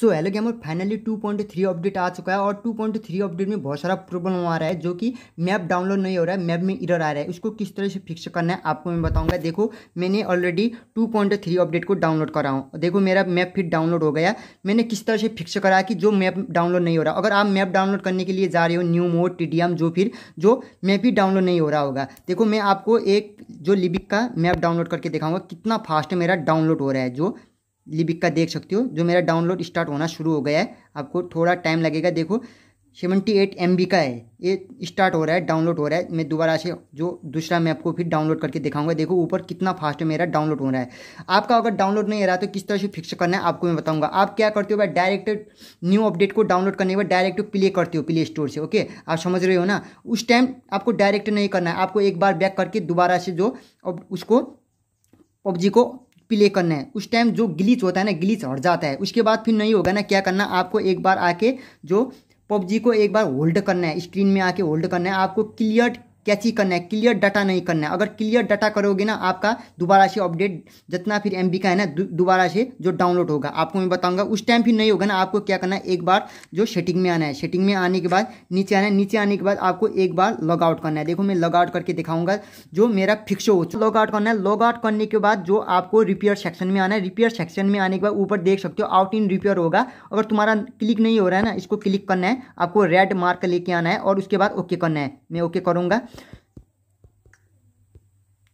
सो hello gamer finally 2.3 update आ चुका है और 2.3 अपडेट में बहुत सारा प्रॉब्लम आ रहा है जो कि मैप डाउनलोड नहीं हो रहा है मैप में इरर आ रहा है उसको किस तरह से फिक्स करना है आपको मैं बताऊंगा देखो मैंने ऑलरेडी 2.3 अपडेट को डाउनलोड करा हूँ देखो मेरा मैप फिर डाउनलोड हो गया मैंने किस तरह से फिक्स करा कि जो मैप डाउनलोड नहीं हो रहा अगर आप मैप डाउनलोड करने के लिए जा रहे हो न्यू मोड टी जो फिर जो मैप ही डाउनलोड नहीं हो रहा होगा देखो मैं आपको एक जो लिबिक का मैप डाउनलोड करके दिखाऊंगा कितना फास्ट मेरा डाउनलोड हो रहा है जो लिबिक का देख सकते हो जो मेरा डाउनलोड स्टार्ट होना शुरू हो गया है आपको थोड़ा टाइम लगेगा देखो सेवेंटी एट एम बी का है ये स्टार्ट हो रहा है डाउनलोड हो रहा है मैं दोबारा से जो दूसरा मैं आपको फिर डाउनलोड करके दिखाऊंगा देखो ऊपर कितना फास्ट मेरा डाउनलोड हो रहा है आपका अगर डाउनलोड नहीं रहा तो किस तरह से फिक्स करना है आपको मैं बताऊंगा आप क्या करते हो भाई डायरेक्ट न्यू अपडेट को डाउनलोड करने के बाद डायरेक्ट प्ले करते हो प्ले स्टोर से ओके आप समझ रहे हो ना उस टाइम आपको डायरेक्ट नहीं करना है आपको एक बार बैक करके दोबारा से जो उसको पबजी को प्ले करना है उस टाइम जो ग्लिच होता है ना ग्लिच हट जाता है उसके बाद फिर नहीं होगा ना क्या करना आपको एक बार आके जो पबजी को एक बार होल्ड करना है स्क्रीन में आके होल्ड करना है आपको क्लियर कैची करना है क्लियर डाटा नहीं करना है अगर क्लियर डाटा करोगे ना आपका दोबारा से अपडेट जितना फिर एम का है ना दोबारा से जो डाउनलोड होगा आपको मैं बताऊंगा उस टाइम फिर नहीं होगा ना आपको क्या करना है एक बार जो सेटिंग में आना है सेटिंग में आने के बाद नीचे आना है नीचे आने के बाद आपको एक बार लॉग आउट करना है देखो मैं लॉग आउट करके दिखाऊंगा जो मेरा फिक्स हो लॉग आउट करना है लॉग आउट करने के बाद जो आपको रिपेयर सेक्शन में आना है रिपेयर सेक्शन में आने के बाद ऊपर देख सकते हो आउट इन रिपेयर होगा अगर तुम्हारा क्लिक नहीं हो रहा है ना इसको क्लिक करना है आपको रेड मार्क लेके आना है और उसके बाद ओके करना है मैं ओके करूँगा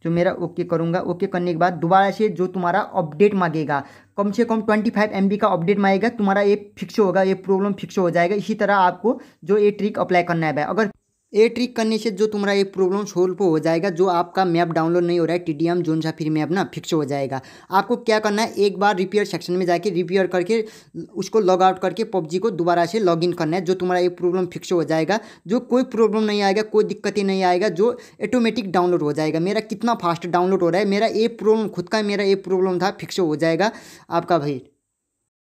जो मेरा ओके करूंगा ओके करने के बाद दोबारा से जो तुम्हारा अपडेट मांगेगा कम से कम 25 फाइव का अपडेट मांगेगा तुम्हारा ये फिक्स होगा ये प्रॉब्लम फिक्स हो जाएगा इसी तरह आपको जो ये ट्रिक अप्लाई करना है अगर ये ट्रिक करने से जो तुम्हारा ये प्रॉब्लम सोल्व हो जाएगा जो आपका मैप डाउनलोड नहीं हो रहा है टी जोन सा फिर मैप ना फिक्स हो जाएगा आपको क्या करना है एक बार रिपेयर सेक्शन में जाके रिपेयर करके उसको लॉग आउट करके पबजी को दोबारा से लॉग इन करना है जो तुम्हारा ये प्रॉब्लम फिक्स हो जाएगा जो कोई प्रॉब्लम नहीं आएगा कोई दिक्कत ही नहीं आएगा जो ऑटोमेटिक डाउनलोड हो जाएगा मेरा कितना फास्ट डाउनलोड हो रहा है मेरा ये प्रॉब्लम खुद का मेरा ये प्रॉब्लम था फिक्स हो जाएगा आपका भाई